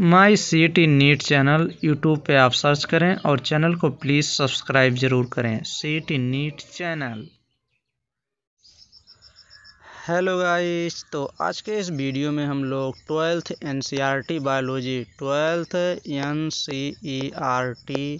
माई C T NEET channel YouTube पे आप search करें और चैनल को प्लीज़ सब्सक्राइब ज़रूर करें C T NEET channel hello guys तो आज के इस वीडियो में हम लोग twelfth N C R T biology twelfth N C E R T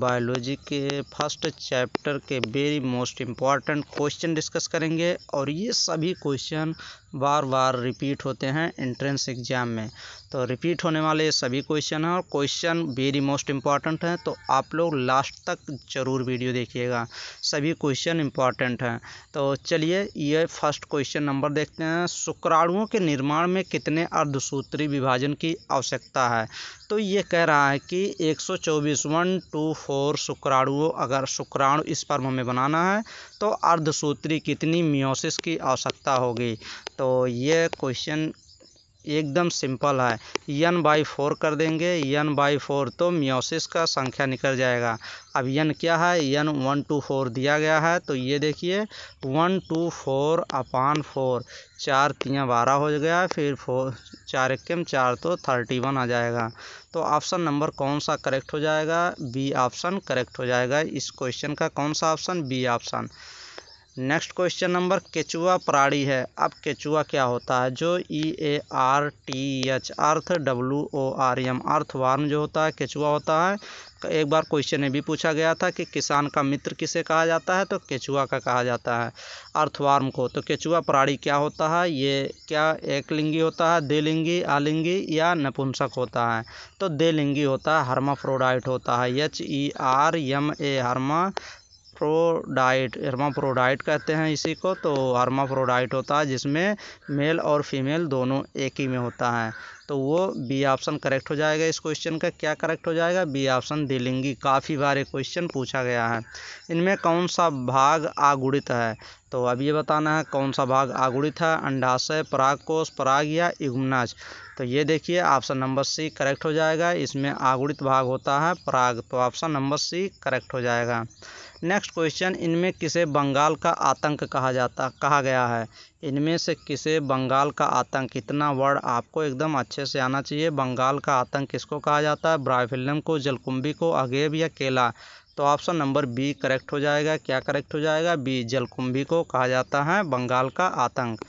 biology के फर्स्ट चैप्टर के very most important question discuss करेंगे और ये सभी क्वेश्चन बार बार रिपीट होते हैं एंट्रेंस एग्ज़ाम में तो रिपीट होने वाले ये सभी क्वेश्चन हैं और क्वेश्चन वेरी मोस्ट इम्पॉर्टेंट हैं तो आप लोग लास्ट तक ज़रूर वीडियो देखिएगा सभी क्वेश्चन इम्पॉर्टेंट हैं तो चलिए ये फर्स्ट क्वेश्चन नंबर देखते हैं शुक्राणुओं के निर्माण में कितने अर्धसूत्री विभाजन की आवश्यकता है तो ये कह रहा है कि चौबीस वन टू फोर शुक्राणुओं अगर शुक्राणु इस पर्म में बनाना है तो अर्धसूत्री कितनी मियोसिस की आवश्यकता होगी तो ये क्वेश्चन एकदम सिंपल है यन बाई फोर कर देंगे यन बाई फोर तो म्योसिस का संख्या निकल जाएगा अब यन क्या है यन वन टू फोर दिया गया है तो ये देखिए one two four upon four चार तियाँ बारह हो गया फिर फोर चार इक्कीम चार तो थर्टी वन आ जाएगा तो ऑप्शन नंबर कौन सा करेक्ट हो जाएगा बी ऑप्शन करेक्ट हो जाएगा इस क्वेश्चन का कौन सा option B option next question number केचुआ प्राणी है अब केचुआ क्या होता है जो E A R T H earth W O R M earth worm जो होता है केचुआ होता है एक बार क्वेश्चन में भी पूछा गया था कि किसान का मित्र किसे कहा जाता है तो केचुआ का कहा जाता है अर्थवार्म को तो केचुआ प्राणी क्या होता है ये क्या एकलिंगी होता है देलिंगी आलिंगी या नपुंसक होता है तो देलिंगी होता है हर्माफ्रोडाइट होता है H E R M A herma hermaphrodite hermaphrodite कहते हैं इसी को तो हर्माप्रोडाइट होता है जिसमें मेल और फीमेल दोनों एक ही में होता है तो वो बी ऑप्शन करेक्ट हो जाएगा इस क्वेश्चन का क्या करेक्ट हो जाएगा बी ऑप्शन दिलिंगी काफ़ी बार ये क्वेश्चन पूछा गया है इनमें कौन सा भाग आगुड़ित है तो अब ये बताना है कौन सा भाग आगुड़ित है अंडाशय कोष पराग या इगुमनाज तो ये देखिए ऑप्शन नंबर सी करेक्ट हो जाएगा इसमें आगुड़ित भाग होता है पराग तो ऑप्शन नंबर सी करेक्ट हो जाएगा नेक्स्ट क्वेश्चन इनमें किसे बंगाल का आतंक कहा जाता कहा गया है इनमें से किसे बंगाल का आतंक इतना वर्ड आपको एकदम अच्छे से आना चाहिए बंगाल का आतंक किसको कहा जाता है ब्राइफिल्म को जलकुंभी को अगेब या केला तो ऑप्शन नंबर बी करेक्ट हो जाएगा क्या करेक्ट हो जाएगा बी जलकुंभी को कहा जाता है बंगाल का आतंक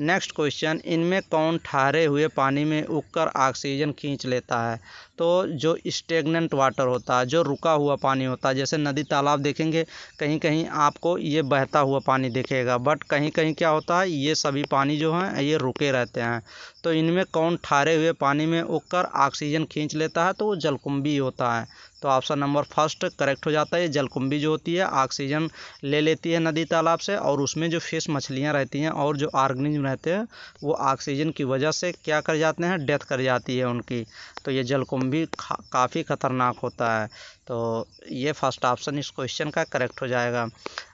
नेक्स्ट क्वेश्चन इनमें कौन ठहरे हुए पानी में उगकर ऑक्सीजन खींच लेता है तो जो स्टेगनेंट वाटर होता है जो रुका हुआ पानी होता है जैसे नदी तालाब देखेंगे कहीं कहीं आपको ये बहता हुआ पानी दिखेगा बट कहीं कहीं क्या होता है ये सभी पानी जो हैं ये रुके रहते हैं तो इनमें कौन ठहरे हुए पानी में उगकर ऑक्सीजन खींच लेता है तो वो जलकुंभी होता है तो ऑप्शन नंबर फर्स्ट करेक्ट हो जाता है जलकुंभी जो होती है ऑक्सीजन ले लेती है नदी तालाब से और उसमें जो फिश मछलियाँ रहती हैं और जो ऑर्गेनिज्म रहते हैं वो ऑक्सीजन की वजह से क्या कर जाते हैं डेथ कर जाती है उनकी तो ये जलकुंभी काफ़ी खतरनाक होता है तो ये फर्स्ट ऑप्शन इस क्वेश्चन का करेक्ट हो जाएगा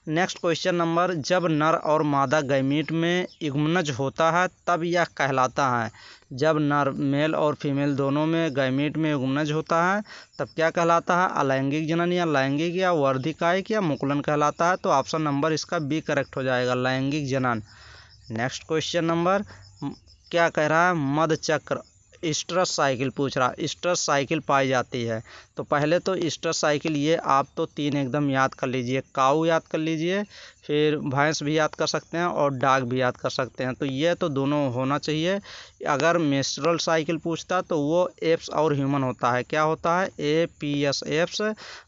नेक्स्ट क्वेश्चन नंबर जब नर और मादा गैमीट में इग्मनज होता है तब यह कहलाता है जब नर मेल और फीमेल दोनों में गैमीट में इग्मनज होता है तब क्या कहलाता है अलैंगिक जनन या लैंगिक या वर्धिकायिक या मुकुलन कहलाता है तो ऑप्शन नंबर इसका बी करेक्ट हो जाएगा लैंगिक जनन नेक्स्ट क्वेश्चन नंबर क्या कह रहा है मद चक्र स्ट्रस साइकिल पूछ रहा स्ट्रस साइकिल पाई जाती है तो पहले तो स्ट्रस साइकिल ये आप तो तीन एकदम याद कर लीजिए काऊ याद कर लीजिए फिर भैंस भी याद कर सकते हैं और डाग भी याद कर सकते हैं तो ये तो दोनों होना चाहिए अगर मेस्ट्रल साइकिल पूछता तो वो एप्स और ह्यूमन होता है क्या होता है A P S apes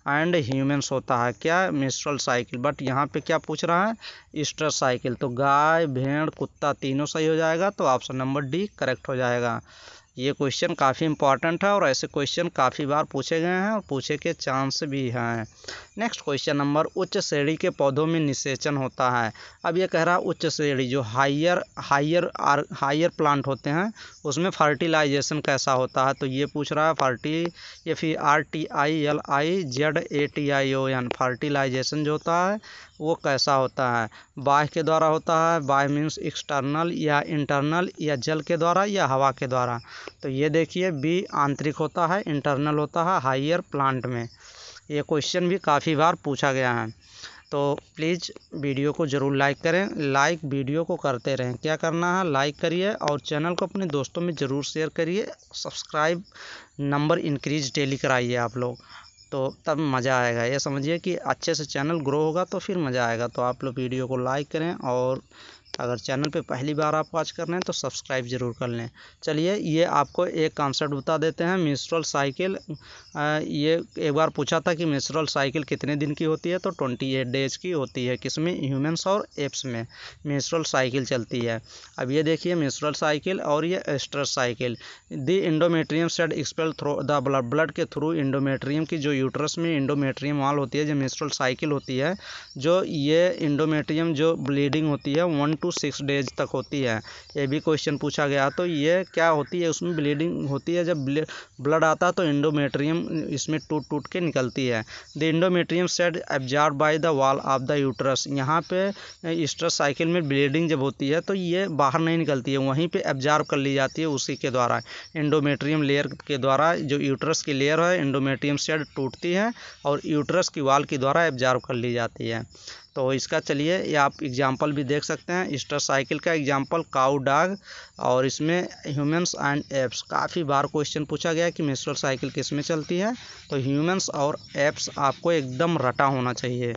and humans होता है क्या मेस्ट्रल साइकिल बट यहाँ पे क्या पूछ रहा है स्ट्रस साइकिल तो गाय भेड़ कुत्ता तीनों सही हो जाएगा तो ऑप्शन नंबर डी करेक्ट हो जाएगा ये क्वेश्चन काफ़ी इंपॉर्टेंट है और ऐसे क्वेश्चन काफ़ी बार पूछे गए हैं और पूछे के चांस भी हैं नेक्स्ट क्वेश्चन नंबर उच्च श्रेणी के पौधों में निषेचन होता है अब ये कह रहा है उच्च श्रेणी जो higher higher or higher plant होते हैं उसमें फर्टिलाइजेशन कैसा होता है तो ये पूछ रहा है फर्टी ये फिर R T I L I Z A T I O N fertilization जो होता है वो कैसा होता है बाह के द्वारा होता है बाह मीन्स एक्सटर्नल या इंटरनल या जल के द्वारा या हवा के द्वारा तो ये देखिए बी आंतरिक होता है इंटरनल होता है हाइयर प्लांट में ये क्वेश्चन भी काफ़ी बार पूछा गया है तो प्लीज़ वीडियो को ज़रूर लाइक करें लाइक वीडियो को करते रहें क्या करना है लाइक करिए और चैनल को अपने दोस्तों में ज़रूर शेयर करिए सब्सक्राइब नंबर इंक्रीज डेली कराइए आप लोग तो तब मज़ा आएगा ये समझिए कि अच्छे से चैनल ग्रो होगा तो फिर मज़ा आएगा तो आप लोग वीडियो को लाइक करें और अगर चैनल पे पहली बार आप वॉच कर रहे हैं तो सब्सक्राइब ज़रूर कर लें चलिए ये आपको एक कॉन्सेप्ट बता देते हैं मिस्ट्रल साइकिल ये एक बार पूछा था कि मिस्ट्रल साइकिल कितने दिन की होती है तो ट्वेंटी एट डेज की होती है किसमें ह्यूमन्स और एप्स में मिस्ट्रल साइकिल चलती है अब ये देखिए मिस्ट्रल साइकिल और ये oestrus cycle the endometrium set expel throw the blood के थ्रू इंडोमेट्रियम की जो यूट्रस में इंडोमेट्रियम वाल होती है जो मिस्ट्रल साइकिल होती है जो ये इंडोमेट्रियम जो ब्लीडिंग होती है one two two six days तक होती है ये भी क्वेश्चन पूछा गया तो ये क्या होती है उसमें ब्लीडिंग होती है जब ब्लड आता है तो इंडोमेट्रियम इसमें टूट टूट के निकलती है the endometrium set absorb by the wall of the uterus यहाँ पे ईस्ट्रस साइकिल में ब्लीडिंग जब होती है तो ये बाहर नहीं निकलती है वहीं पर एब्जॉर्ब कर ली जाती है उसी के द्वारा इंडोमेट्रियम लेयर के द्वारा जो यूट्रस की लेयर है इंडोमेट्रियम सेट टूटती है और यूट्रस की वाल के द्वारा एब्जॉर्व कर ली जाती है तो इसका चलिए ये आप एग्जाम्पल भी देख सकते हैं स्टर साइकिल का एग्जाम्पल काउ डाग और इसमें ह्यूमन्स एंड एप्स काफ़ी बार क्वेश्चन पूछा गया कि मेस्टर साइकिल किस में चलती है तो ह्यूमन्स और एप्स आपको एकदम रटा होना चाहिए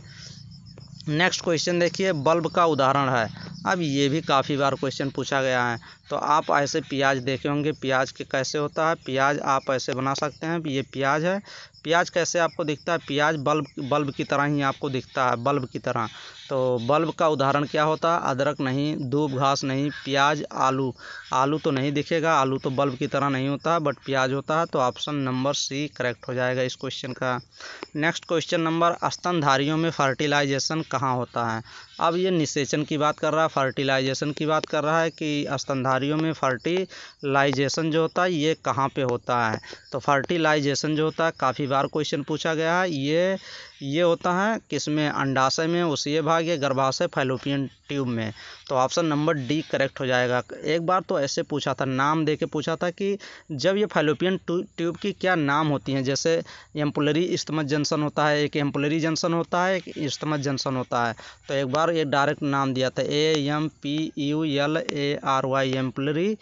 नेक्स्ट क्वेश्चन देखिए बल्ब का उदाहरण है अब ये भी काफ़ी बार क्वेश्चन पूछा गया है तो आप ऐसे प्याज देखे होंगे प्याज के कैसे होता है प्याज आप ऐसे बना सकते हैं ये प्याज है प्याज कैसे आपको दिखता है प्याज बल्ब बल्ब की तरह ही आपको दिखता है बल्ब की तरह तो बल्ब का उदाहरण क्या होता अदरक नहीं दूब घास नहीं प्याज आलू आलू तो नहीं दिखेगा आलू तो बल्ब की तरह नहीं होता बट प्याज होता है तो ऑप्शन नंबर सी करेक्ट हो जाएगा इस क्वेश्चन का नेक्स्ट क्वेश्चन नंबर स्तनधारियों में फर्टिलाइजेशन कहाँ होता है अब ये निषेचन की बात कर रहा है फर्टिलाइजेशन की बात कर रहा है कि स्तनधारियों में फर्टिलाइजेशन जो होता है ये कहाँ पर होता है तो फर्टिलाइजेशन जो होता है काफ़ी बार क्वेश्चन पूछा गया है ये ये होता है किसमें अंडाशय में उसी भाग या गर्भाशय फैलोपियन ट्यूब में तो ऑप्शन नंबर डी करेक्ट हो जाएगा एक बार तो ऐसे पूछा था नाम दे के पूछा था कि जब ये फैलोपियन ट्यूब की क्या नाम होती हैं जैसे एम्पुलरी इस्तमत जंक्शन होता है एक एम्पुलरी जंक्शन होता है एक इस्तमत जंक्शन होता है तो एक बार ये डायरेक्ट नाम दिया था A M P U L A R Y ampullary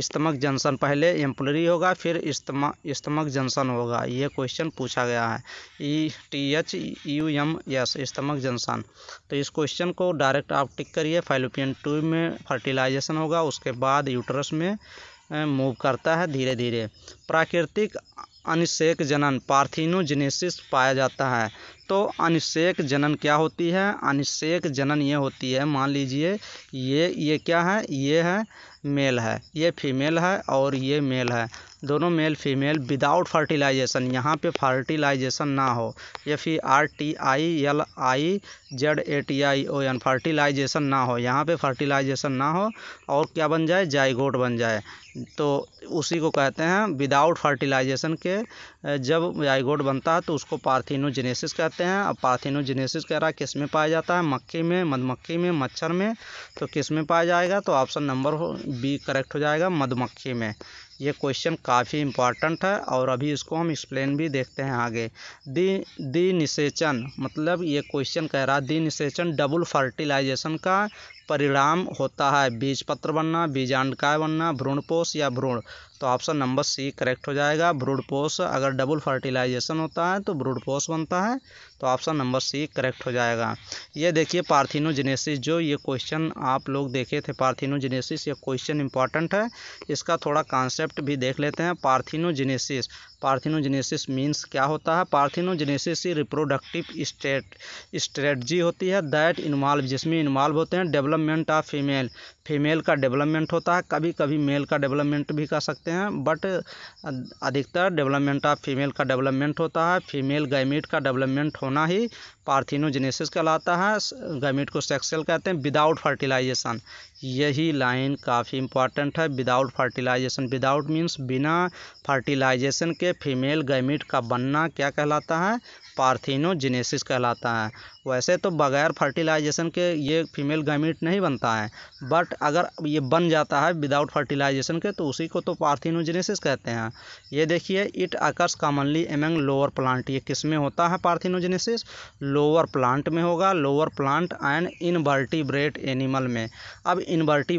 isthmic junction पहले एम्पलरी होगा फिर इस्तमक जंक्शन होगा ये क्वेश्चन पूछा गया है E e, T H U e, M S isthmic junction तो इस क्वेश्चन को डायरेक्ट आप टिक करिए फाइलोपियन टू में फर्टिलाइजेशन होगा उसके बाद यूटरस में मूव करता है धीरे धीरे प्राकृतिक अनिषेक जनन पार्थिनोजेनेसिस पाया जाता है तो अनिषेक जनन क्या होती है अनिषेक जनन ये होती है मान लीजिए ये ये क्या है ये है मेल है ये फीमेल है और ये मेल है दोनों मेल फीमेल विदाउट फर्टिलाइजेशन यहाँ पे फर्टिलाइजेशन ना हो या फिर R T I L I Z A T I O N fertilization ना हो यहाँ पे फर्टिलाइजेशन ना हो और क्या बन जाए जाइगोट बन जाए तो उसी को कहते हैं विदाउट फर्टिलाइजेशन के जब जाइगोट बनता है तो उसको पार्थिनोजेनेसिस कहते हैं अब पार्थिनोजेनेसिस कह रहा है किस में पाया जाता है मक्खी में मधुमक्खी में मच्छर में तो किस में पाया जाएगा तो ऑप्शन नंबर बी करेक्ट हो जाएगा मधुमक्खी में ये क्वेश्चन काफ़ी इम्पॉर्टेंट है और अभी इसको हम एक्सप्लेन भी देखते हैं आगे दी दी निषेचन मतलब ये क्वेश्चन कह रहा है दी निषेचन डबल फर्टिलाइजेशन का परिणाम होता है बीज पत्र बनना बीजांडकाय बनना भ्रूणपोष या भ्रूण तो ऑप्शन नंबर सी करेक्ट हो जाएगा भ्रूणपोष अगर डबल फर्टिलाइजेशन होता है तो भ्रूणपोष बनता है तो ऑप्शन नंबर सी करेक्ट हो जाएगा ये देखिए पार्थिनोजेनेसिस जो ये क्वेश्चन आप लोग देखे थे पार्थिनोजेनेसिस ये क्वेश्चन इंपॉर्टेंट है इसका थोड़ा कॉन्सेप्ट भी देख लेते हैं पार्थिनोजेनेसिस पार्थिनोजेनेसिस मीन्स क्या होता है पार्थिनोजेनेसिस रिप्रोडक्टिव स्टेट स्ट्रेटजी होती है दैट इन्वॉल्व जिसमें इन्वॉल्व होते हैं डेवलपमेंट ऑफ फीमेल फीमेल का डेवलपमेंट होता है कभी कभी मेल का डेवलपमेंट भी कर सकते हैं बट अधिकतर डेवलपमेंट ऑफ फीमेल का डेवलपमेंट होता है फीमेल गैमिट का डेवलपमेंट होना होना ही पार्थिनोजेनेसिस कहलाता है गैमेट को सेक्सुअल कहते हैं विदाउट फर्टिलाइजेशन यही लाइन काफ़ी इंपॉर्टेंट है विदाउट फर्टिलाइजेशन विदाउट मीन्स बिना फर्टिलाइजेशन के फीमेल गैमेट का बनना क्या कहलाता है पार्थिनोजेनेसिस कहलाता है वैसे तो बगैर फर्टिलाइजेशन के ये फीमेल गैमिट नहीं बनता है बट अगर ये बन जाता है विदाउट फर्टिलाइजेशन के तो उसी को तो पार्थिनोजेनेसिस कहते हैं ये देखिए it occurs commonly among lower plant ये किस में होता है पार्थिनोजेनेसिस लोअर प्लांट में होगा lower plant and invertebrate animal में अब इनवर्टि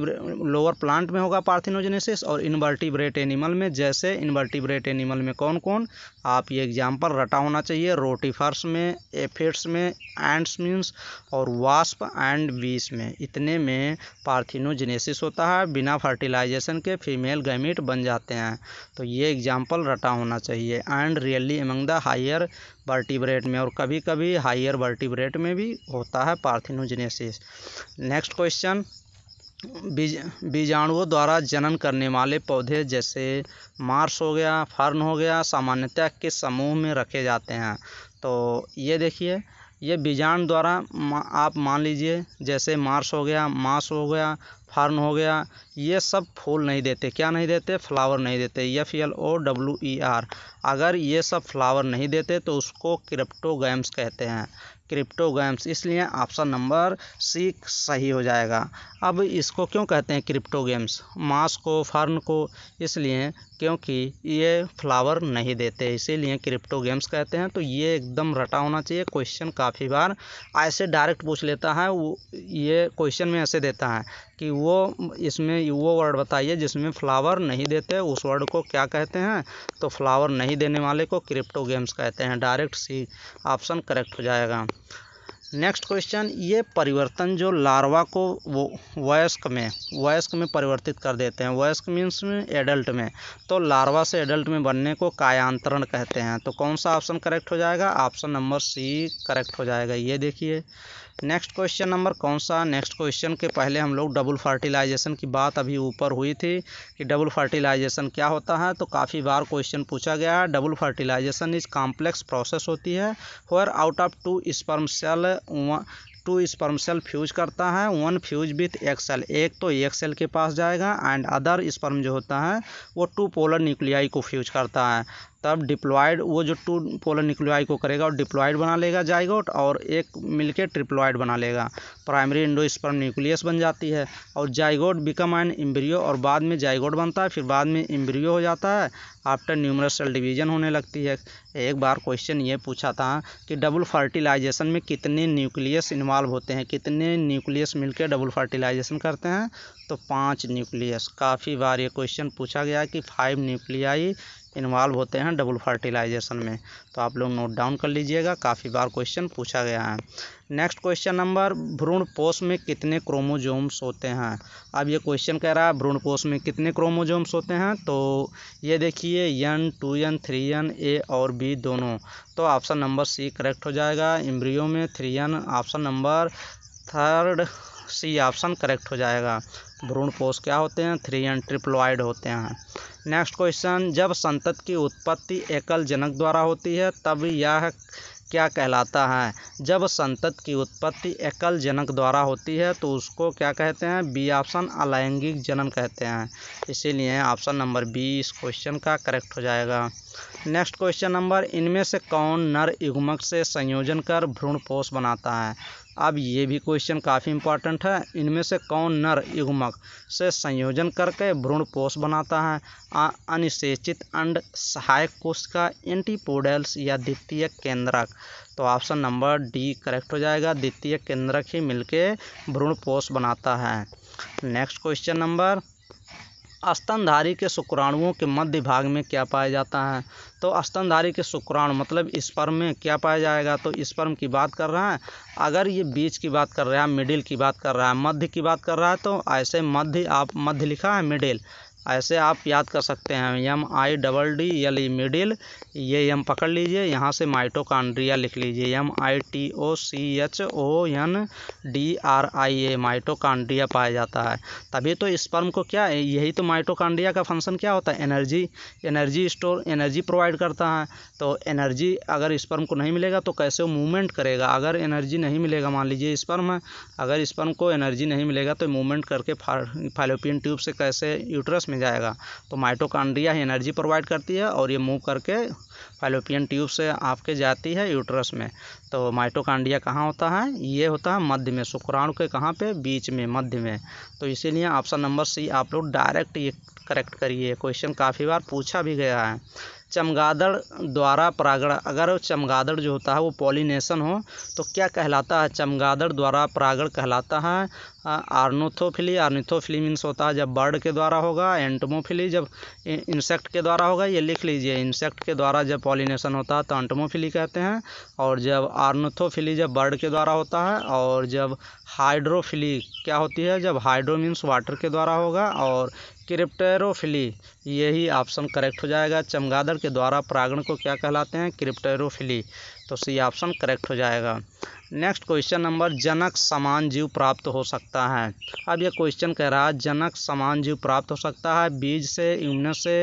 लोअर प्लांट में होगा पार्थिनोजेनेसिस और इनवर्टिब्रेट एनिमल में जैसे इनवर्टिब्रेट एनिमल में कौन कौन आप ये एग्जाम्पल रटा होना चाहिए रोट कोटिफर्स में एफेट्स में एंड्स मीन्स और वास्प एंड बीस में इतने में पार्थिनोजेनेसिस होता है बिना फर्टिलाइजेशन के फीमेल गैमिट बन जाते हैं तो ये एग्जाम्पल रटा होना चाहिए and really among the higher vertebrate में और कभी कभी हायर वर्टिब्रेट में भी होता है पार्थिनोजेनेसिस नेक्स्ट क्वेश्चन बीज बीजाणुओं द्वारा जनन करने वाले पौधे जैसे मार्स हो गया फर्न हो गया सामान्यतः किस समूह में रखे जाते हैं तो ये देखिए ये बीजान द्वारा आप मान लीजिए जैसे मार्स हो गया मास हो गया फर्न हो गया ये सब फूल नहीं देते क्या नहीं देते फ्लावर नहीं देते F L O W E R अगर ये सब फ्लावर नहीं देते तो उसको क्रिप्टोगैम्स कहते हैं क्रिप्टो गेम्स इसलिए ऑप्शन नंबर सी सही हो जाएगा अब इसको क्यों कहते हैं क्रिप्टो गेम्स मांस को फर्न को इसलिए क्योंकि ये फ्लावर नहीं देते इसीलिए क्रिप्टो गेम्स कहते हैं तो ये एकदम रटा होना चाहिए क्वेश्चन काफ़ी बार ऐसे डायरेक्ट पूछ लेता है वो ये क्वेश्चन में ऐसे देता है कि वो इसमें वो वर्ड बताइए जिसमें फ्लावर नहीं देते उस वर्ड को क्या कहते हैं तो फ्लावर नहीं देने वाले को क्रिप्टो गेम्स कहते हैं डायरेक्ट सी ऑप्शन करेक्ट हो जाएगा नेक्स्ट क्वेश्चन ये परिवर्तन जो लार्वा को वो वयस्क में वयस्क में परिवर्तित कर देते हैं वयस्क मीन्स में एडल्ट में तो लार्वा से एडल्ट में बनने को कायांतरण कहते हैं तो कौन सा ऑप्शन करेक्ट हो जाएगा ऑप्शन नंबर सी करेक्ट हो जाएगा ये देखिए नेक्स्ट क्वेश्चन नंबर कौन सा नेक्स्ट क्वेश्चन के पहले हम लोग डबल फर्टिलाइजेशन की बात अभी ऊपर हुई थी कि डबल फर्टिलाइजेशन क्या होता है तो काफ़ी बार क्वेश्चन पूछा गया है double fertilization is complex process होती है where out of two sperm cell two sperm cell fuse करता है वन फ्यूज विथ एक सेल एक तो एक सेल के पास जाएगा एंड अदर स्पर्म जो होता है वो टू पोलर न्यूक्लियाई को फ्यूज करता है तब डिप्लॉयड वो जो टू पोलर न्यूक्लियाई को करेगा और डिप्लॉयड बना लेगा जाइगोट और एक मिलके ट्रिप्लॉयड बना लेगा प्राइमरी इंडोस्पर्म न्यूक्लियस बन जाती है और जाइगोट बिकम एन इम्ब्रियो और बाद में जाइगोट बनता है फिर बाद में इम्ब्रियो हो जाता है आफ्टर न्यूमरस सेल डिवीजन होने लगती है एक बार क्वेश्चन ये पूछा था कि डबल फर्टिलाइजेशन में कितने न्यूक्लियस इन्वॉल्व होते हैं कितने न्यूक्लियस मिलकर डबल फर्टिलाइजेशन करते हैं तो पाँच न्यूक्लियस काफ़ी बार ये क्वेश्चन पूछा गया है कि फाइव न्यूक्लियाई इन्वॉल्व होते हैं डबल फर्टिलाइजेशन में तो आप लोग नोट डाउन कर लीजिएगा काफ़ी बार क्वेश्चन पूछा गया है नेक्स्ट क्वेश्चन नंबर भ्रूण पोष में कितने क्रोमोजोम्स होते हैं अब ये क्वेश्चन कह रहा है भ्रूण पोष में कितने क्रोमोजोम्स होते हैं तो ये देखिए यन टू यन थ्री यन ए और बी दोनों तो ऑप्शन नंबर सी करेक्ट हो जाएगा इम्ब्रियो में three N option number third C option correct हो जाएगा भ्रूण पोष क्या होते हैं थ्री एंड ट्रिप्लॉयड होते हैं नेक्स्ट क्वेश्चन जब संतत की उत्पत्ति एकल जनक द्वारा होती है तब यह क्या कहलाता है जब संतत की उत्पत्ति एकल जनक द्वारा होती है तो उसको क्या कहते हैं बी ऑप्शन अलैंगिक जनन कहते हैं इसीलिए ऑप्शन नंबर बी इस क्वेश्चन का करेक्ट हो जाएगा नेक्स्ट क्वेश्चन नंबर इनमें से कौन नर युगमक से संयोजन कर भ्रूण पोष बनाता है अब ये भी क्वेश्चन काफ़ी इंपॉर्टेंट है इनमें से कौन नर युग्मक से संयोजन करके भ्रूण पोष बनाता है अनिषेचित अंड सहायक कोशिका एंटीपोडल्स या द्वितीय केंद्रक तो ऑप्शन नंबर डी करेक्ट हो जाएगा द्वितीय केंद्रक ही मिलके भ्रूण पोष बनाता है नेक्स्ट क्वेश्चन नंबर स्तनधारी के शुक्राणुओं के मध्य भाग में क्या पाया जाता है तो स्तनधारी के शुक्राणु मतलब स्पर्म में क्या पाया जाएगा तो स्पर्म की बात कर रहा है अगर ये बीच की बात कर रहा है मिडिल की बात कर रहा है मध्य की बात कर रहा है तो ऐसे मध्य आप मध्य लिखा है मिडिल ऐसे आप याद कर सकते हैं M I double D L E middle ये एम पकड़ लीजिए यहाँ से माइटोकांड्रिया लिख लीजिए M I T O C H O N D R I A mitochondria पाया जाता है तभी तो स्पर्म को क्या यही तो माइटोकांड्रिया का फंक्शन क्या होता है energy energy store energy provide करता है तो एनर्जी अगर स्पर्म को नहीं मिलेगा तो कैसे वो मूवमेंट करेगा अगर एनर्जी नहीं मिलेगा मान लीजिए स्पर्म अगर स्पर्म को एनर्जी नहीं मिलेगा तो मूवमेंट करके फालोपियन ट्यूब से कैसे यूट्रस में जाएगा तो माइटोकांड्रिया ही एनर्जी प्रोवाइड करती है और ये मूव करके फाइलोपियन ट्यूब से आपके जाती है यूट्रस में तो माइटोकांड्रिया कहाँ होता है ये होता है मध्य में शुक्राणु के कहाँ पे बीच में मध्य में तो इसीलिए ऑप्शन नंबर सी आप लोग डायरेक्ट ये करेक्ट करिए क्वेश्चन काफ़ी बार पूछा भी गया है चमगादड़ द्वारा परागण अगर चमगादड़ जो होता है वो पॉलिनेशन हो तो क्या कहलाता है चमगादड़ द्वारा परागण कहलाता है आर्नोथोफिली आर्नोथोफिली मीन्स होता है जब बर्ड के द्वारा होगा एंटमोफिली जब इंसेक्ट के द्वारा होगा ये लिख लीजिए इंसेक्ट के द्वारा जब पॉलिनेशन होता है तो एंटमोफिली कहते हैं और जब आर्नोथोफिली जब बर्ड के द्वारा होता है और जब हाइड्रोफिली क्या होती है जब हाइड्रो मीन्स वाटर के द्वारा होगा और क्रिप्टेरोफिली यही ऑप्शन करेक्ट हो जाएगा चमगादड़ के द्वारा परागण को क्या कहलाते हैं क्रिप्टेरोफिली तो सी ऑप्शन करेक्ट हो जाएगा नेक्स्ट क्वेश्चन नंबर जनक समान जीव प्राप्त हो सकता है अब यह क्वेश्चन कह रहा है जनक समान जीव प्राप्त हो सकता है बीज से युग्न से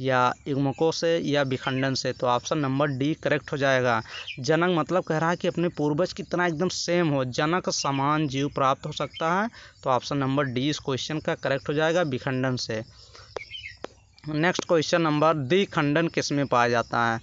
या युग्मकों से या विखंडन से तो ऑप्शन नंबर डी करेक्ट हो जाएगा जनक मतलब कह रहा है कि अपने पूर्वज की तरह एकदम सेम हो जनक समान जीव प्राप्त हो सकता है तो ऑप्शन नंबर डी इस क्वेश्चन का करेक्ट हो जाएगा विखंडन से नेक्स्ट क्वेश्चन नंबर द्विखंडन किस में पाया जाता है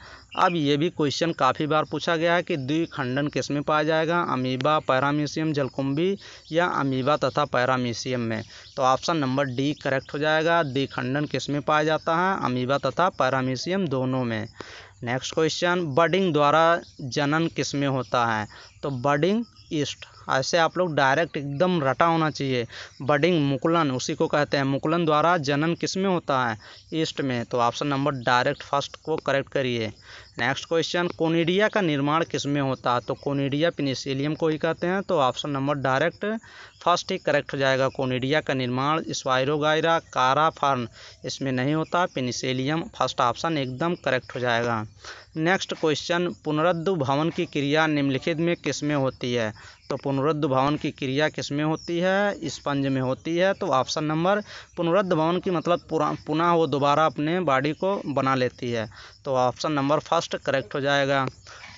अब ये भी क्वेश्चन काफ़ी बार पूछा गया है कि द्विखंडन किस में पाया जाएगा अमीबा पैरामीशियम जलकुंभी या अमीबा तथा पैरामीशियम में तो ऑप्शन नंबर डी करेक्ट हो जाएगा द्विखंडन किस में पाया जाता है अमीबा तथा पैरामीशियम दोनों में नेक्स्ट क्वेश्चन बडिंग द्वारा जनन किस में होता है तो बडिंग ईस्ट ऐसे आप लोग डायरेक्ट एकदम रटा होना चाहिए बडिंग मुकुलन उसी को कहते हैं मुकुलन द्वारा जनन किस में होता है ईस्ट में तो ऑप्शन नंबर डायरेक्ट फर्स्ट को करेक्ट करिए नेक्स्ट क्वेश्चन कोनीडिया का निर्माण किस में होता है तो कोनीडिया पिनिसिलियम को ही कहते हैं तो ऑप्शन नंबर डायरेक्ट फर्स्ट ही करेक्ट हो जाएगा कोनीडिया का निर्माण स्पायरोगायरा काराफर्न इसमें नहीं होता पेनिसिलियम फर्स्ट ऑप्शन एकदम करेक्ट हो जाएगा नेक्स्ट क्वेश्चन पुनरुद्ध भवन की क्रिया निम्नलिखित में किस में होती है तो पुनरुद्ध भवन की क्रिया किस में होती है स्पंज में होती है तो ऑप्शन नंबर पुनरुद्ध भवन की मतलब पुनः वो दोबारा अपने बॉडी को बना लेती है तो ऑप्शन नंबर फर्स्ट करेक्ट हो जाएगा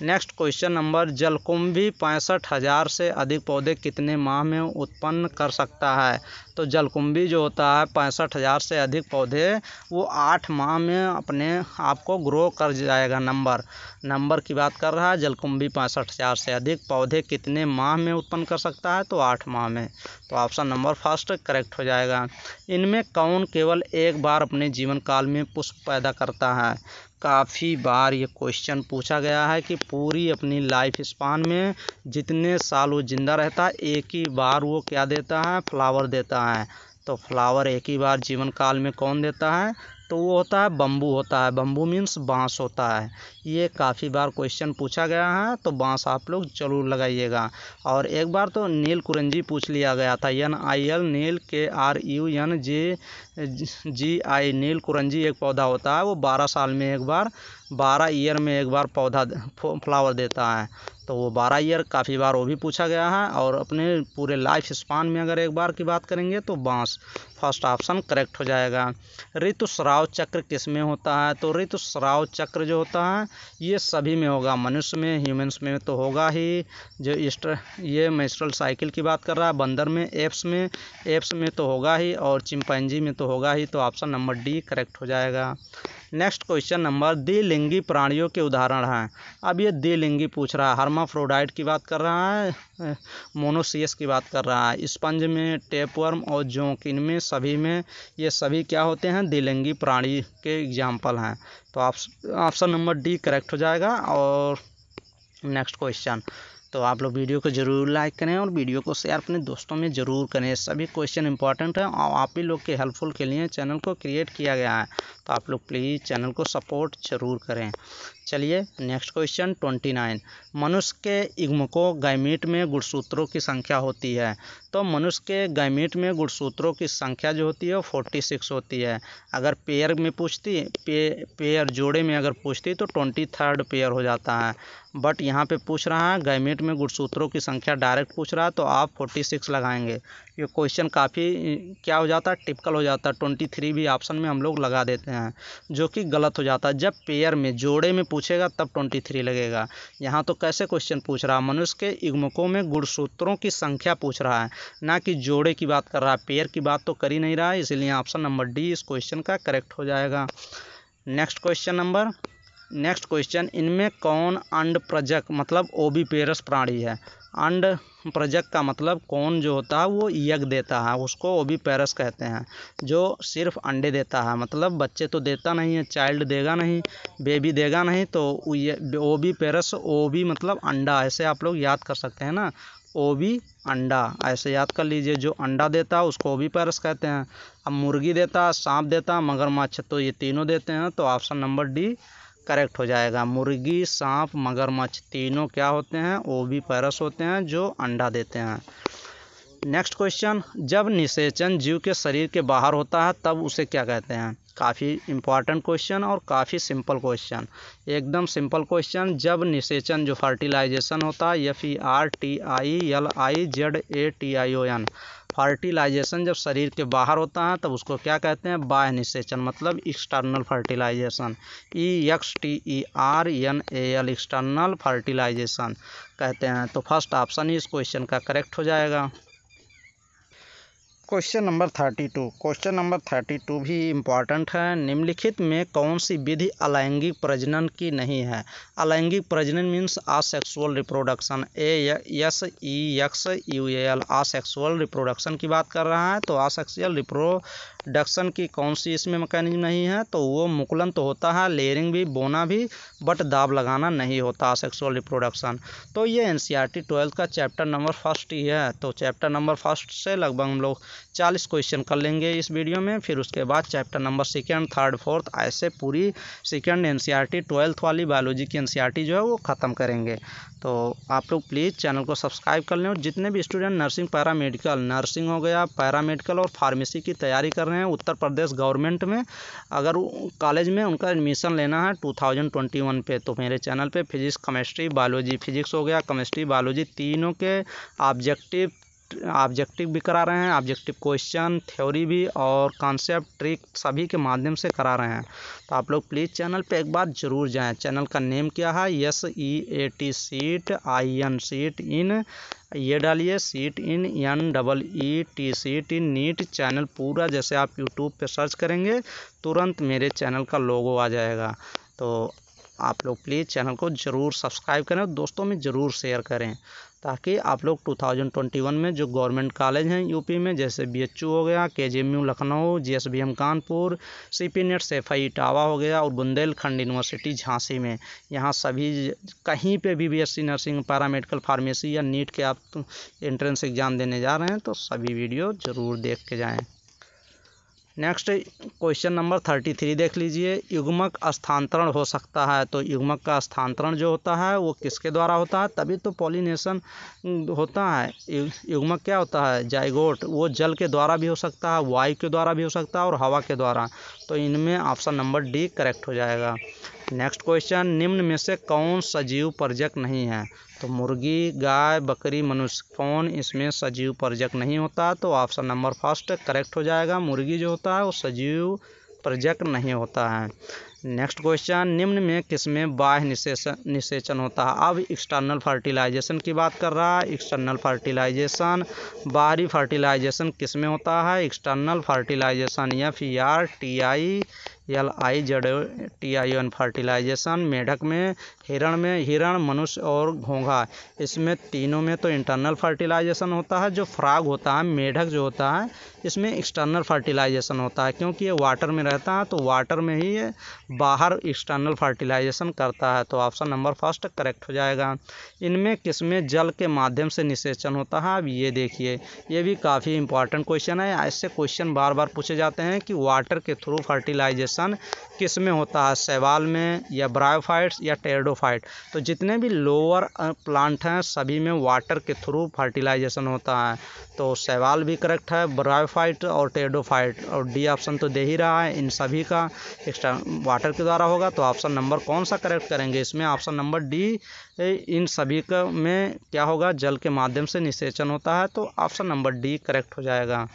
नेक्स्ट क्वेश्चन नंबर जलकुंभी पैंसठ हज़ार से अधिक पौधे कितने माह में उत्पन्न कर सकता है तो जलकुंभी जो होता है पैंसठ हज़ार से अधिक पौधे वो आठ माह में अपने आप को ग्रो कर जाएगा नंबर नंबर की बात कर रहा है जलकुंभी पैंसठ हज़ार से अधिक पौधे कितने माह में उत्पन्न कर सकता है तो आठ माह में तो ऑप्शन नंबर फर्स्ट करेक्ट हो जाएगा इनमें कौन केवल एक बार अपने जीवन काल में पुष्प पैदा करता है काफ़ी बार ये क्वेश्चन पूछा गया है कि पूरी अपनी लाइफ स्पान में जितने साल वो ज़िंदा रहता है एक ही बार वो क्या देता है फ्लावर देता है तो फ्लावर एक ही बार जीवन काल में कौन देता है तो वो होता है बम्बू होता है बम्बू मीन्स बाँस होता है ये काफ़ी बार क्वेश्चन पूछा गया है तो बाँस आप लोग ज़रूर लगाइएगा और एक बार तो नील कुरंजी पूछ लिया गया था N I L Neel K R U N J G I Neelakurinji एक पौधा होता है वो बारह साल में एक बार बारह ईयर में एक बार पौधा फ्लावर देता है तो वो बारह ईयर काफ़ी बार वो भी पूछा गया है और अपने पूरे लाइफ स्पान में अगर एक बार की बात करेंगे तो बाँस फर्स्ट ऑप्शन करेक्ट हो जाएगा ऋतुस्राव चक्र किस में होता है तो ऋतुस्राव चक्र जो होता है ये सभी में होगा मनुष्य में ह्यूमन्स में तो होगा ही जो इस्ट ये मेस्ट्रल साइकिल की बात कर रहा है बंदर में एप्स में एप्स में तो होगा ही और चिंपैंजी में तो होगा ही तो ऑप्शन नंबर डी करेक्ट हो जाएगा नेक्स्ट क्वेश्चन नंबर द्विलिंगी प्राणियों के उदाहरण हैं अब ये द्विलिंगी पूछ रहा है हर्माफ्रोडाइट की बात कर रहा है मोनोसियस की बात कर रहा है स्पंज में टेपवर्म और जोंक इनमें सभी में ये सभी क्या होते हैं द्विलिंगी प्राणी के एग्जाम्पल हैं तो ऑप्शन नंबर डी करेक्ट हो जाएगा और नेक्स्ट क्वेश्चन तो आप लोग वीडियो को ज़रूर लाइक करें और वीडियो को शेयर अपने दोस्तों में ज़रूर करें सभी क्वेश्चन इंपॉर्टेंट हैं और आप ही लोग के हेल्पफुल के लिए चैनल को क्रिएट किया गया है तो आप लोग प्लीज़ चैनल को सपोर्ट ज़रूर करें चलिए नेक्स्ट क्वेश्चन ट्वेंटी नाइन मनुष्य के युग्मकों गैमीट में गुणसूत्रों की संख्या होती है तो मनुष्य के गैमीट में गुणसूत्रों की संख्या जो होती है वो फोर्टी सिक्स होती है अगर पेयर में पूछती पे पेयर जोड़े में अगर पूछती तो ट्वेंटी थर्ड पेयर हो जाता है बट यहाँ पे पूछ रहा है गैमीट में गुणसूत्रों की संख्या डायरेक्ट पूछ रहा है तो आप फोर्टी सिक्स लगाएंगे ये क्वेश्चन काफ़ी क्या हो जाता है टिपिकल हो जाता है ट्वेंटी थ्री भी ऑप्शन में हम लोग लगा देते हैं जो कि गलत हो जाता है जब पेयर में जोड़े में पूछेगा तब ट्वेंटी थ्री लगेगा यहाँ तो कैसे क्वेश्चन पूछ रहा है मनुष्य के युग्मकों में गुणसूत्रों की संख्या पूछ रहा है ना कि जोड़े की बात कर रहा है पेयर की बात तो कर ही नहीं रहा है इसीलिए ऑप्शन नंबर डी इस क्वेश्चन का करेक्ट हो जाएगा next question number next question इनमें कौन अंड प्रजक मतलब ओबी प्राणी है अंड प्रजक का मतलब कौन जो होता है वो यज्ञ देता है उसको वो भी पैरस कहते हैं जो सिर्फ अंडे देता है मतलब बच्चे तो देता नहीं है चाइल्ड देगा नहीं बेबी देगा नहीं तो ओ भी पैरस ओ भी मतलब अंडा ऐसे आप लोग याद कर सकते हैं ना ओ भी अंडा ऐसे याद कर लीजिए जो अंडा देता है उसको भी पैरस कहते हैं अब मुर्गी देता सांप देता मगरमच्छ तो ये तीनों देते हैं तो ऑप्शन नंबर डी करेक्ट हो जाएगा मुर्गी सांप मगरमच्छ तीनों क्या होते हैं ओ भी पैरस होते हैं जो अंडा देते हैं नेक्स्ट क्वेश्चन जब निषेचन जीव के शरीर के बाहर होता है तब उसे क्या कहते हैं काफ़ी इम्पॉर्टेंट क्वेश्चन और काफ़ी सिंपल क्वेश्चन एकदम सिंपल क्वेश्चन जब निषेचन जो फर्टिलाइजेशन होता है F E R T I L I Z A T I O N fertilization जब शरीर के बाहर होता है तब उसको क्या कहते हैं बाह्य निषेचन मतलब external fertilization E X T E R N A L external fertilization कहते हैं तो फर्स्ट ऑप्शन ही इस क्वेश्चन का करेक्ट हो जाएगा question number thirty two question number thirty two भी इम्पॉर्टेंट है निम्नलिखित में कौन सी विधि अलैंगिक प्रजनन की नहीं है अलैंगिक प्रजनन means asexual reproduction A S E X U L asexual reproduction की बात कर रहा है तो आसेक्सुअल रिप्रोडक्शन की कौन सी इसमें मैकेनिज्म नहीं है तो वो मुकुलन तो होता है लेयरिंग भी बोना भी बट दाब लगाना नहीं होता आसेक्सुअल रिप्रोडक्शन तो ये N C R T twelfth का चैप्टर नंबर फर्स्ट ही है तो चैप्टर नंबर फर्स्ट से लगभग हम लोग चालीस क्वेश्चन कर लेंगे इस वीडियो में फिर उसके बाद chapter number second third fourth ऐसे पूरी second N C e twelfth वाली बायोलॉजी की एन सी e जो है वो ख़त्म करेंगे तो आप लोग प्लीज़ चैनल को सब्सक्राइब कर लें और जितने भी स्टूडेंट नर्सिंग पैरामेडिकल नर्सिंग हो गया पैरामेडिकल और फार्मेसी की तैयारी कर रहे हैं उत्तर प्रदेश गवर्नमेंट में अगर कॉलेज में उनका एडमिशन लेना है 2021 पे तो मेरे चैनल पे फिजिक्स केमिस्ट्री बायोलॉजी फिजिक्स हो गया केमिस्ट्री बायोलॉजी तीनों के ऑब्जेक्टिव ऑब्जेक्टिव भी करा रहे हैं ऑब्जेक्टिव क्वेश्चन थ्योरी भी और कॉन्सेप्ट ट्रिक सभी के माध्यम से करा रहे हैं तो आप लोग प्लीज़ चैनल पे एक बार ज़रूर जाएं चैनल का नेम क्या है S E A T seat I N seat in ये डालिए seat in N double E T seat in NEET channel पूरा जैसे आप यूट्यूब पर सर्च करेंगे तुरंत मेरे चैनल का लोगो आ जाएगा तो आप लोग प्लीज़ चैनल को ज़रूर सब्सक्राइब करें और दोस्तों में ज़रूर शेयर करें ताकि आप लोग 2021 में जो गवर्नमेंट कॉलेज हैं यूपी में जैसे बीएचयू हो गया के Lucknow GSVM Kanpur CP net Saifai Etawah हो गया और बुंदेलखंड यूनिवर्सिटी झांसी में यहाँ सभी कहीं पे भी बीएससी नर्सिंग पैरामेडिकल फार्मेसी या नीट e के आप एंट्रेंस एग्ज़ाम देने जा रहे हैं तो सभी वीडियो ज़रूर देख के जाएँ next question number thirty three देख लीजिए युग्मक स्थानांतरण हो सकता है तो युग्मक का स्थानांतरण जो होता है वो किसके द्वारा होता है तभी तो पॉलिनेशन होता है युग्मक क्या होता है जाइगोट वो जल के द्वारा भी हो सकता है वायु के द्वारा भी हो सकता है और हवा के द्वारा तो इनमें ऑप्शन नंबर डी करेक्ट हो जाएगा नेक्स्ट क्वेश्चन निम्न में से कौन सजीव परजक नहीं है तो मुर्गी गाय बकरी मनुष्य कौन इसमें सजीव परजक नहीं होता तो ऑप्शन नंबर फर्स्ट करेक्ट हो जाएगा मुर्गी जो होता है वो सजीव प्रजक नहीं होता है नेक्स्ट क्वेश्चन निम्न में किसमें बाह्य निषेचन निषेचन होता है अब एक्सटर्नल फर्टिलाइजेशन की बात कर रहा है एक्सटर्नल फर्टिलाइजेशन बाहरी फर्टिलाइजेशन किसमें होता है एक्सटर्नल फर्टिलाइजेशन या P R T I L I Z T I N fertilisation मेढक में हिरण में हिरण मनुष्य और घोंघा इसमें तीनों में तो इंटरनल फर्टिलाइजेशन होता है जो फ्राग होता है मेढक जो होता है इसमें एक्सटर्नल फर्टिलाइजेशन होता है क्योंकि ये वाटर में रहता है तो वाटर में ही ये बाहर एक्सटर्नल फर्टिलाइजेशन करता है तो ऑप्शन नंबर फर्स्ट करेक्ट हो जाएगा इनमें किसमें जल के माध्यम से निषेचन होता है अब ये देखिए ये भी काफ़ी इंपॉर्टेंट क्वेश्चन है ऐसे क्वेश्चन बार बार पूछे जाते हैं कि वाटर के थ्रू फर्टिलाइजेशन इन्फेक्शन किस में होता है शैवाल में या ब्रायोफाइट्स या टेरडोफाइट तो जितने भी लोअर प्लांट हैं सभी में वाटर के थ्रू फर्टिलाइजेशन होता है तो शैवाल भी करेक्ट है ब्रायोफाइट और टेरडोफाइट और डी ऑप्शन तो दे ही रहा है इन सभी का एक्स्ट्रा वाटर के द्वारा होगा तो ऑप्शन नंबर कौन सा करेक्ट करेंगे इसमें ऑप्शन नंबर डी इन सभी का में क्या होगा जल के माध्यम से निषेचन होता है तो ऑप्शन नंबर डी करेक्ट हो जाएगा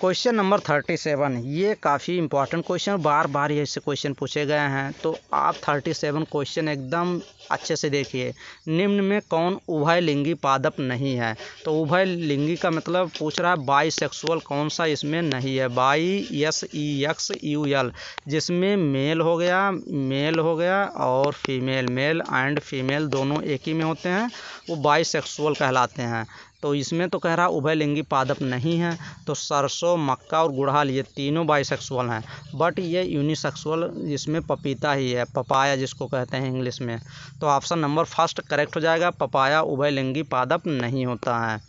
क्वेश्चन नंबर थर्टी सेवन ये काफ़ी इंपॉर्टेंट क्वेश्चन बार बार ये ऐसे क्वेश्चन पूछे गए हैं तो आप थर्टी सेवन क्वेश्चन एकदम अच्छे से देखिए निम्न में कौन उभय लिंगी पादप नहीं है तो उभय लिंगी का मतलब पूछ रहा है बाई सेक्सुअल कौन सा इसमें नहीं है bi S E X U L जिसमें मेल हो गया मेल हो गया और फीमेल मेल एंड फीमेल दोनों एक ही में होते हैं वो बाई सेक्सुअल कहलाते हैं तो इसमें तो कह रहा उभयलिंगी पादप नहीं है तो सरसों मक्का और गुड़हल ये तीनों बाईसेक्सुअल हैं बट ये यूनिसेक्सुअल इसमें पपीता ही है पपाया जिसको कहते हैं इंग्लिश में तो ऑप्शन नंबर फर्स्ट करेक्ट हो जाएगा पपाया उभयलिंगी पादप नहीं होता है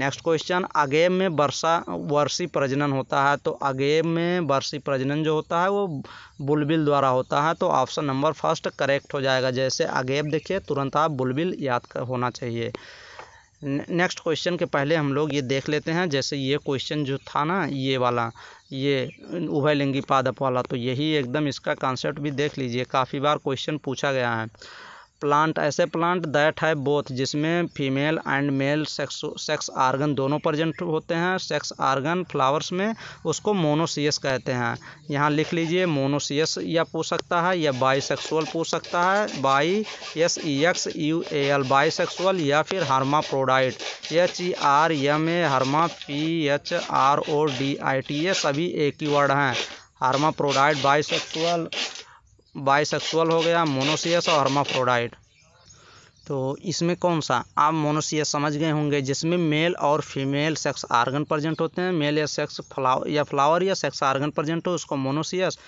नेक्स्ट क्वेश्चन अगेब में वर्षा वर्षी प्रजनन होता है तो अगेब में वर्षी प्रजनन जो होता है वो बुलबिल द्वारा होता है तो ऑप्शन नंबर फर्स्ट करेक्ट हो जाएगा जैसे अगेब देखिए तुरंत आप बुलबिल याद होना चाहिए नेक्स्ट क्वेश्चन के पहले हम लोग ये देख लेते हैं जैसे ये क्वेश्चन जो था ना ये वाला ये उभयलिंगी पादप वाला तो यही एकदम इसका कॉन्सेप्ट भी देख लीजिए काफ़ी बार क्वेश्चन पूछा गया है प्लांट ऐसे प्लांट दैट है बोथ जिसमें female and male sex sex organ दोनों प्रजेंट होते हैं सेक्स आर्गन फ्लावर्स में उसको मोनोसियस कहते हैं यहाँ लिख लीजिए मोनोसियस या पूछ सकता है या सेक्सुअल पूछ सकता है bi S E X U A L sexual या फिर hermaphrodite H E R M A हार्मा P H R O D I T ये सभी एक ही वर्ड हैं बाई सेक्सुअल बाइसेक्सुअल हो गया मोनोसियस और हर्माफ्रोडाइट तो इसमें कौन सा आप मोनोसियस समझ गए होंगे जिसमें मेल और फीमेल सेक्स आर्गन प्रजेंट होते हैं मेल या सेक्स फ्लावर या फ्लावर या सेक्स आर्गन प्रजेंट हो उसको मोनोसियस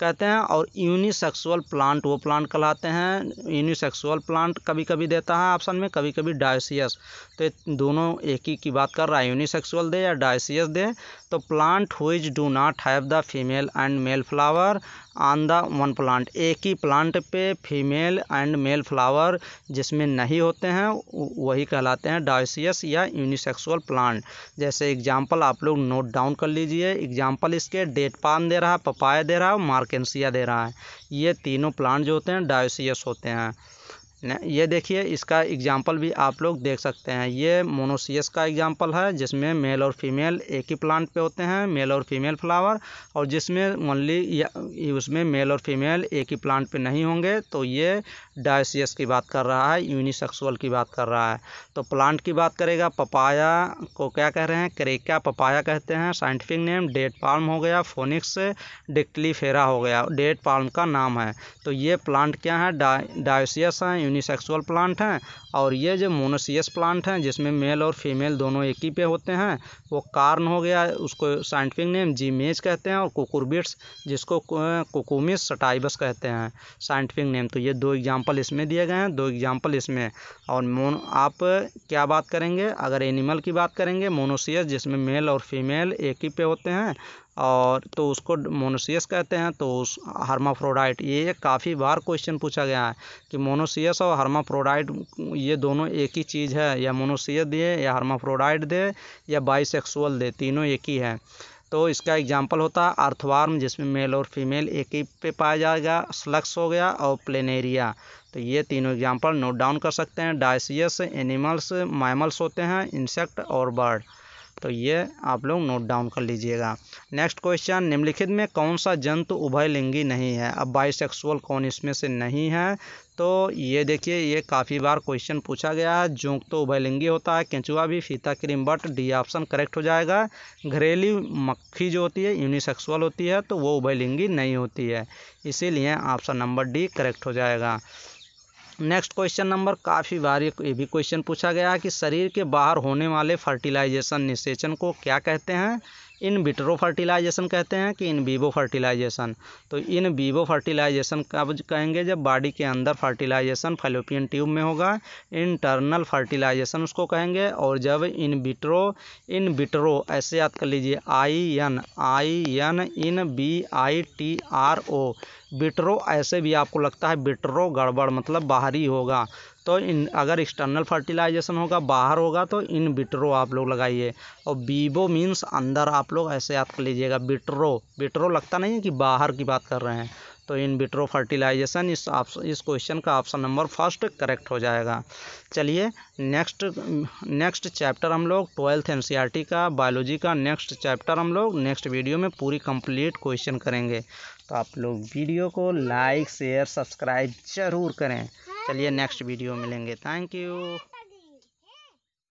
कहते हैं और यूनिसेक्सुअल प्लांट वो प्लांट कहलाते हैं यूनिसेक्सुअल प्लांट कभी कभी देता है ऑप्शन में कभी कभी डायसियस तो दोनों एक ही की बात कर रहा है यूनिसेक्सुअल दे या डायसियस दे तो plant which do not have the female and male flower on the one plant एक ही प्लांट पे फीमेल एंड मेल फ्लावर जिसमें नहीं होते हैं वही कहलाते हैं डायोसियस या यूनिसेक्सुअल प्लांट जैसे एग्जाम्पल आप लोग नोट डाउन कर लीजिए एग्जाम्पल इसके डेट पान दे रहा है पपाया दे रहा है मार्केंसिया दे रहा है ये तीनों प्लांट जो होते हैं डायोसियस होते हैं ना ये देखिए इसका एग्जाम्पल भी आप लोग देख सकते हैं ये मोनोसियस का एग्जाम्पल है जिसमें मेल और फीमेल एक ही प्लांट पे होते हैं मेल और फीमेल फ्लावर और जिसमें ओनली उसमें मेल और फीमेल एक ही प्लांट पे नहीं होंगे तो ये डायसियस की बात कर रहा है यूनिसेक्सुअल की बात कर रहा है तो प्लांट की बात करेगा पपाया को क्या कह रहे हैं करेक्या पपाया कहते हैं साइंटिफिक नेम डेट पाल्म हो गया फोनिक्स डिक्लीफेरा हो गया डेट पाल्म का नाम है तो ये प्लांट क्या है डा डायोसियस हैं यूनिसेक्सुअल प्लांट हैं और ये जो मोनोसियस प्लांट हैं जिसमें मेल और फीमेल दोनों एक ही पे होते हैं वो कार्न हो गया उसको साइंटिफिक नेम जी मेज कहते हैं और कुकुरबिट्स जिसको कुकुमिस सटाइबस कहते हैं साइंटिफिक नेम तो ये दो एग्जाम एग्जाम्पल इसमें दिए गए हैं दो एग्जाम्पल इसमें और मोन आप क्या बात करेंगे अगर एनिमल की बात करेंगे मोनोसियस जिसमें मेल और फीमेल एक ही पे होते हैं और तो उसको मोनोसियस कहते हैं तो उस हर्माफ्रोडाइट ये काफ़ी बार क्वेश्चन पूछा गया है कि मोनोसियस और हर्माफ्रोडाइट ये दोनों एक ही चीज़ है या मोनोसियस दे या हर्माफ्रोडाइट दे या बाइसेक्सुअल दे तीनों एक ही है तो इसका एग्जाम्पल होता है अर्थवार्म जिसमें मेल और फीमेल एक ही पे पाया जाएगा स्लक्स हो गया और प्लेनेरिया तो ये तीनों एग्जाम्पल नोट डाउन कर सकते हैं डाइसियस एनिमल्स माइमल्स होते हैं इंसेक्ट और बर्ड तो ये आप लोग नोट डाउन कर लीजिएगा नेक्स्ट क्वेश्चन निम्नलिखित में कौन सा जंतु उभयलिंगी नहीं है अब बाइसेक्सुअल कौन इसमें से नहीं है तो ये देखिए ये काफ़ी बार क्वेश्चन पूछा गया है जोंक तो उभयलिंगी होता है केंचुआ भी फीता क्रीम बट डी ऑप्शन करेक्ट हो जाएगा घरेलू मक्खी जो होती है यूनिसेक्सुअल होती है तो वो उभयलिंगी नहीं होती है इसीलिए ऑप्शन नंबर डी करेक्ट हो जाएगा नेक्स्ट क्वेश्चन नंबर काफ़ी बार ये भी क्वेश्चन पूछा गया है कि शरीर के बाहर होने वाले फर्टिलाइजेशन निषेचन को क्या कहते हैं इन विट्रो फर्टिलाइजेशन कहते हैं कि इन वीवो फर्टिलाइजेशन तो इन वीवो फर्टिलाइजेशन कब कहेंगे जब बॉडी के अंदर फर्टिलाइजेशन फेलोपियन ट्यूब में होगा इंटरनल फर्टिलाइजेशन उसको कहेंगे और जब इन विट्रो इन विट्रो ऐसे याद कर लीजिए I N I N in B I T R O बिटरो ऐसे भी आपको लगता है बिटरो गड़बड़ मतलब बाहरी होगा तो इन अगर एक्सटर्नल फर्टिलाइजेशन होगा बाहर होगा तो इन बिट्रो आप लोग लगाइए और बीबो मीन्स अंदर आप लोग ऐसे याद कर लीजिएगा बिट्रो बिट्रो लगता नहीं है कि बाहर की बात कर रहे हैं तो इन बिट्रो फर्टिलाइजेशन इस आप इस क्वेश्चन का ऑप्शन नंबर फर्स्ट करेक्ट हो जाएगा चलिए नेक्स्ट नेक्स्ट चैप्टर हम लोग ट्वेल्थ एन e का बायोलॉजी का नेक्स्ट चैप्टर हम लोग नेक्स्ट वीडियो में पूरी कंप्लीट क्वेश्चन करेंगे तो आप लोग वीडियो को लाइक शेयर सब्सक्राइब ज़रूर करें चलिए नेक्स्ट वीडियो मिलेंगे थैंक यू